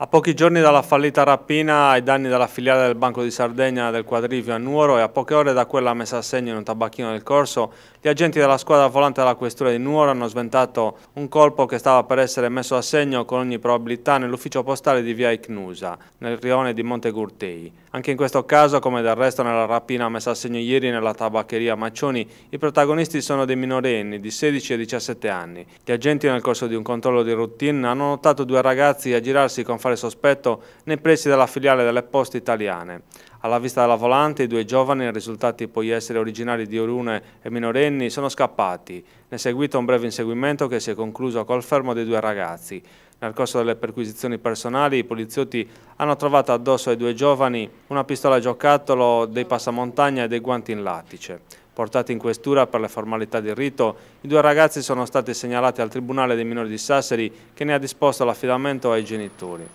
A pochi giorni dalla fallita rapina ai danni della filiale del Banco di Sardegna del quadrivio a Nuoro e a poche ore da quella messa a segno in un tabacchino del corso, gli agenti della squadra volante della questura di Nuoro hanno sventato un colpo che stava per essere messo a segno con ogni probabilità nell'ufficio postale di via Icnusa, nel rione di Monte Gurtei. Anche in questo caso, come del resto nella rapina messa a segno ieri nella tabaccheria Macioni, i protagonisti sono dei minorenni di 16 e 17 anni. Gli agenti nel corso di un controllo di routine hanno notato due ragazzi aggirarsi con facilità fare sospetto nei pressi della filiale delle poste italiane. Alla vista della volante, i due giovani, risultati poi essere originari di Orune e minorenni, sono scappati. Ne è seguito un breve inseguimento che si è concluso col fermo dei due ragazzi. Nel corso delle perquisizioni personali, i poliziotti hanno trovato addosso ai due giovani una pistola giocattolo, dei passamontagna e dei guanti in lattice. Portati in questura per le formalità di rito, i due ragazzi sono stati segnalati al Tribunale dei minori di Sassari che ne ha disposto l'affidamento ai genitori.